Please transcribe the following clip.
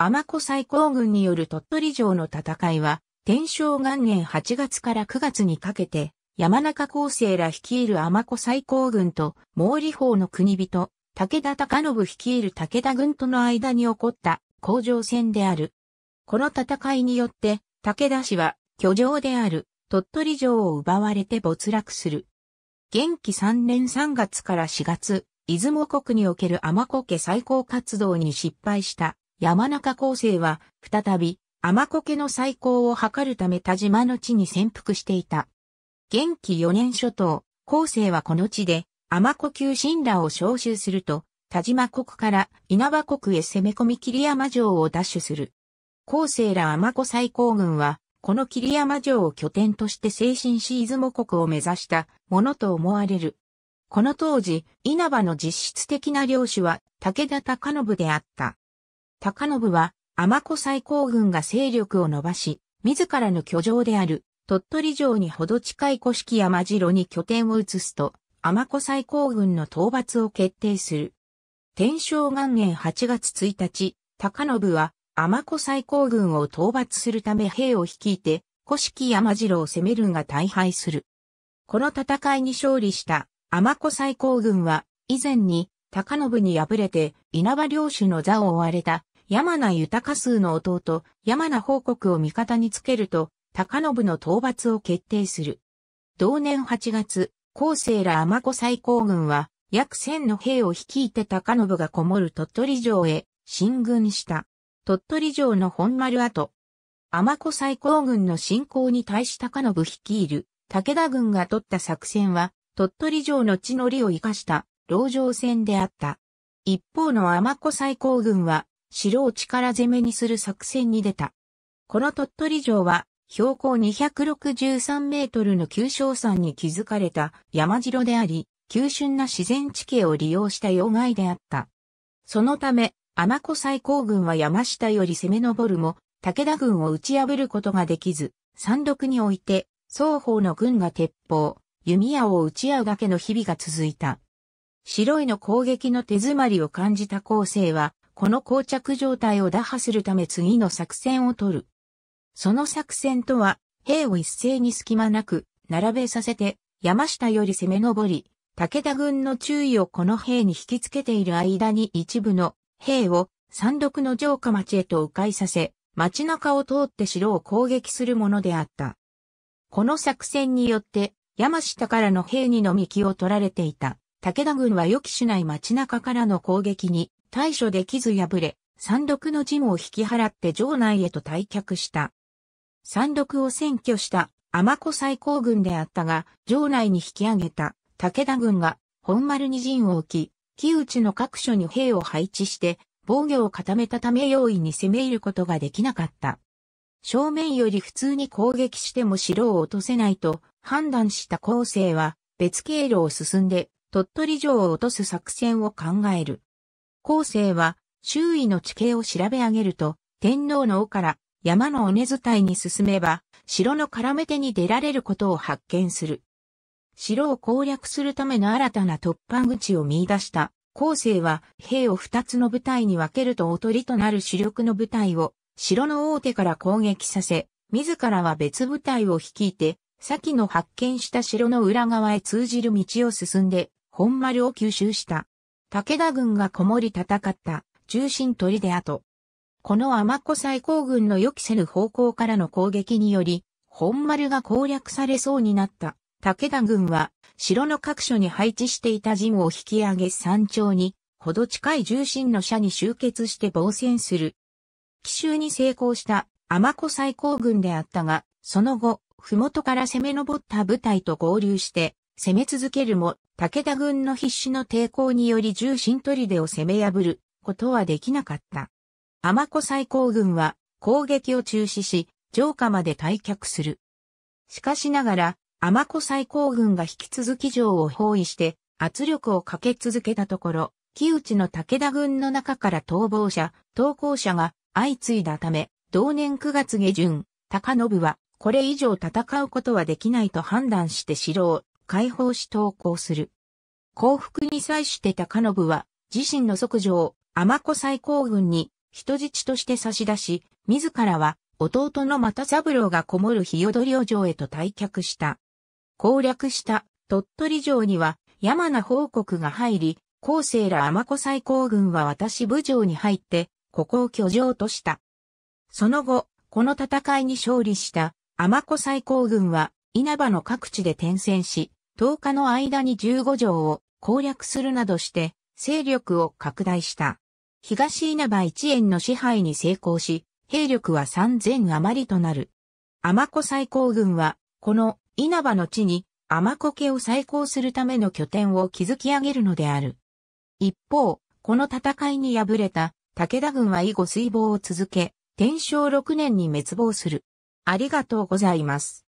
天子最高軍による鳥取城の戦いは、天正元年8月から9月にかけて、山中厚生ら率いる天子最高軍と、毛利法の国人、武田隆信率いる武田軍との間に起こった工場戦である。この戦いによって、武田氏は、居城である鳥取城を奪われて没落する。元気3年3月から4月、出雲国における天子家最高活動に失敗した山中厚生は、再び、天子家の再興を図るため田島の地に潜伏していた。元気4年初頭、後生はこの地で、天子旧神羅を召集すると、田島国から稲葉国へ攻め込み桐山城を奪取する。後生ら天子再興軍は、この桐山城を拠点として精神し出雲国を目指したものと思われる。この当時、稲葉の実質的な領主は武田隆信であった。高信は、天子最高軍が勢力を伸ばし、自らの居城である、鳥取城にほど近い古式山城に拠点を移すと、天子最高軍の討伐を決定する。天正元年8月1日、高信は、天子最高軍を討伐するため兵を率いて、古式山城を攻めるが大敗する。この戦いに勝利した天子最高軍は、以前に高信に敗れて稲葉領主の座を追われた山名豊数の弟、山名報告を味方につけると、高信の討伐を決定する。同年8月、後世ら天子最高軍は、約千の兵を率いて高信がこもる鳥取城へ進軍した。鳥取城の本丸跡。天子最高軍の進攻に対し高信率いる武田軍が取った作戦は、鳥取城の地の利を生かした籠城戦であった。一方の天子最高軍は、城を力攻めにする作戦に出た。この鳥取城は、標高263メートルの旧正山に築かれた山城であり、急峻な自然地形を利用した要害であった。そのため、天子最高軍は山下より攻め上るも、武田軍を打ち破ることができず、山麓において、双方の軍が鉄砲、弓矢を打ち合うだけの日々が続いた。白いの攻撃の手詰まりを感じた後世は、この膠着状態を打破するため次の作戦を取る。その作戦とは、兵を一斉に隙間なく、並べさせて、山下より攻め上り、武田軍の注意をこの兵に引きつけている間に一部の兵を山麓の城下町へと迂回させ、街中を通って城を攻撃するものであった。この作戦によって、山下からの兵にのみ気を取られていた。武田軍は予期しない街中からの攻撃に対処できず敗れ、山麓の陣を引き払って城内へと退却した。山麓を占拠した天子最高軍であったが、城内に引き上げた武田軍が本丸に陣を置き、木内の各所に兵を配置して、防御を固めたため容易に攻め入ることができなかった。正面より普通に攻撃しても城を落とせないと判断した後世は別経路を進んで鳥取城を落とす作戦を考える。後世は周囲の地形を調べ上げると、天皇の尾から山の尾根伝いに進めば、城の絡め手に出られることを発見する。城を攻略するための新たな突破口を見出した後世は兵を二つの部隊に分けるとおとりとなる主力の部隊を城の大手から攻撃させ、自らは別部隊を率いて、先の発見した城の裏側へ通じる道を進んで、本丸を吸収した。武田軍がこもり戦った重心取で後。この天子最高軍の予期せぬ方向からの攻撃により、本丸が攻略されそうになった武田軍は城の各所に配置していた陣を引き上げ山頂にほど近い重心の車に集結して防戦する。奇襲に成功した天子最高軍であったが、その後、麓から攻め上った部隊と合流して、攻め続けるも、武田軍の必死の抵抗により重心砦を攻め破ることはできなかった。天子最高軍は攻撃を中止し、城下まで退却する。しかしながら、天子最高軍が引き続き城を包囲して圧力をかけ続けたところ、木内の武田軍の中から逃亡者、投降者が相次いだため、同年9月下旬、高信はこれ以上戦うことはできないと判断して城を解放し投降する。降伏に際して高信は、自身の即女を天子最高軍に人質として差し出し、自らは弟の又三郎がこもる日踊りを城へと退却した。攻略した鳥取城には山名報告が入り、後世ら天子最高軍は私部城に入って、ここを居城とした。その後、この戦いに勝利した天子最高軍は稲葉の各地で転戦し、10日の間に15条を攻略するなどして勢力を拡大した。東稲葉一円の支配に成功し、兵力は3000余りとなる。天子最高軍は、この稲葉の地に天子家を再興するための拠点を築き上げるのである。一方、この戦いに敗れた武田軍は以後水防を続け、天正6年に滅亡する。ありがとうございます。